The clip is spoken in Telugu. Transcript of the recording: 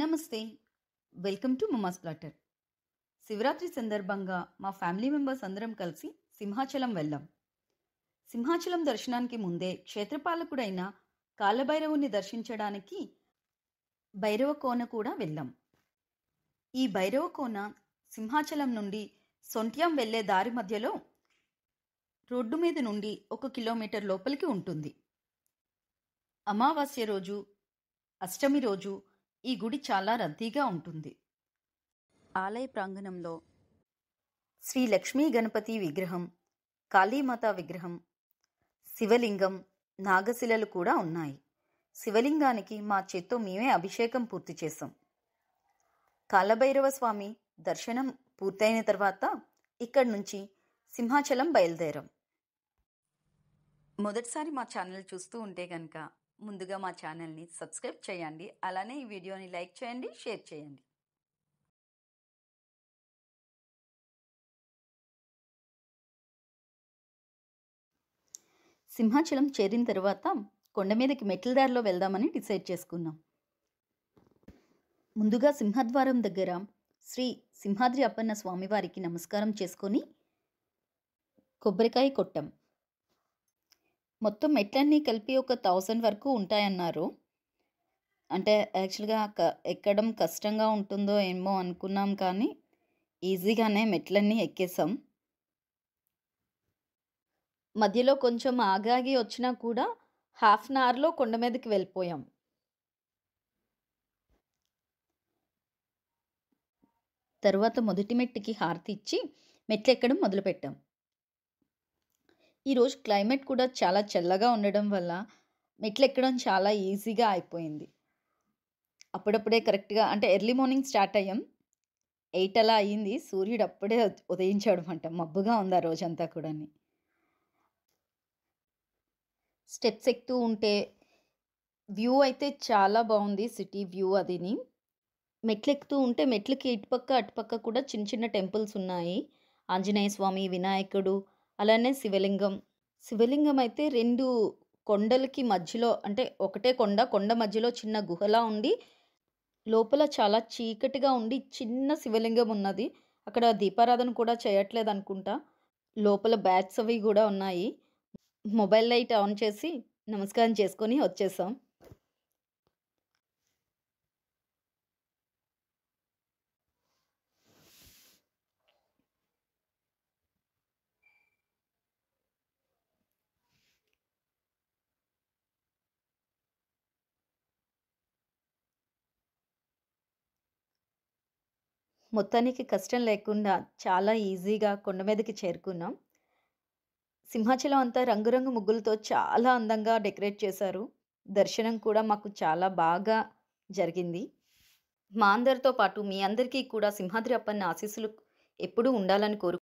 నమస్తే welcome to mama's platter Shivaratri సందర్భంగా మా ఫ్యామిలీ మెంబర్స్ అందరం కలిసి సింహాచలం వెళ్ళాం సింహాచలం దర్శనానికి ముందే క్షేత్రపాలకుడైన కాలభైరవుని దర్శించడానికి భైరవకోన కూడా వెళ్ళాం ఈ భైరవకోన సింహాచలం నుండి సొంట్యం వెళ్లే దారి మధ్యలో రోడ్డు మీద నుండి ఒక కిలోమీటర్ లోపలికి ఉంటుంది అమావాస్య రోజు అష్టమి రోజు ఈ గుడి చాలా రద్దీగా ఉంటుంది ఆలయ ప్రాంగణంలో శ్రీ లక్ష్మీ గణపతి విగ్రహం కాళీమాత విగ్రహం శివలింగం నాగశిలలు కూడా ఉన్నాయి శివలింగానికి మా చేత్తో మేమే అభిషేకం పూర్తి చేశాం కాలభైరవ స్వామి దర్శనం పూర్తయిన తర్వాత ఇక్కడి నుంచి సింహాచలం బయలుదేరాం మొదటిసారి మా ఛానల్ చూస్తూ ఉంటే కనుక ముందుగా మా ఛానల్ని సబ్స్క్రైబ్ చేయండి అలానే ఈ వీడియోని లైక్ చేయండి షేర్ చేయండి సింహాచలం చేరిన తర్వాత కొండ మీదకి మెట్ల దారిలో వెళ్దామని డిసైడ్ చేసుకున్నాం ముందుగా సింహద్వారం దగ్గర శ్రీ సింహాద్రి అప్పన్న స్వామివారికి నమస్కారం చేసుకొని కొబ్బరికాయ కొట్టాం మొత్తం మెట్లన్నీ కలిపి ఒక థౌజండ్ వరకు ఉంటాయన్నారు అంటే యాక్చువల్గా క ఎక్కడం కష్టంగా ఉంటుందో ఏమో అనుకున్నాం కానీ ఈజీగానే మెట్లన్నీ ఎక్కేసాం మధ్యలో కొంచెం ఆగాగి వచ్చినా కూడా హాఫ్ అన్ అవర్లో కొండ మీదకి వెళ్ళిపోయాం తర్వాత మొదటి మెట్టుకి హారతి ఇచ్చి మెట్లు ఎక్కడం మొదలుపెట్టాం ఈరోజు క్లైమేట్ కూడా చాలా చల్లగా ఉండడం వల్ల మెట్లు ఎక్కడం చాలా ఈజీగా అయిపోయింది అప్పుడప్పుడే కరెక్ట్గా అంటే ఎర్లీ మార్నింగ్ స్టార్ట్ అయ్యాం ఎయిట్ అలా అయ్యింది సూర్యుడు అప్పుడే ఉదయించాడు అంట మబ్బుగా ఉంది ఆ రోజంతా కూడా స్టెప్స్ ఎక్కుతూ ఉంటే వ్యూ అయితే చాలా బాగుంది సిటీ వ్యూ అదిని మెట్లు ఎక్కుతూ ఉంటే మెట్లకి ఇటుపక్క అటుపక్క కూడా చిన్న చిన్న టెంపుల్స్ ఉన్నాయి ఆంజనేయ స్వామి వినాయకుడు అలానే శివలింగం శివలింగం అయితే రెండు కొండలకి మధ్యలో అంటే ఒకటే కొండ కొండ మధ్యలో చిన్న గుహలా ఉండి లోపల చాలా చీకటిగా ఉండి చిన్న శివలింగం ఉన్నది అక్కడ దీపారాధన కూడా చేయట్లేదు అనుకుంటా లోపల బ్యాట్స్ అవి కూడా ఉన్నాయి మొబైల్ లైట్ ఆన్ చేసి నమస్కారం చేసుకొని వచ్చేసాం మొత్తానికి కష్టం లేకుండా చాలా ఈజీగా కొండ మీదకి చేరుకున్నాం సింహాచలం అంతా రంగురంగు ముగ్గులతో చాలా అందంగా డెకరేట్ చేశారు దర్శనం కూడా మాకు చాలా బాగా జరిగింది మా అందరితో పాటు మీ అందరికీ కూడా సింహాద్రి అప్పన్న ఆశీస్సులు ఎప్పుడూ ఉండాలని కోరు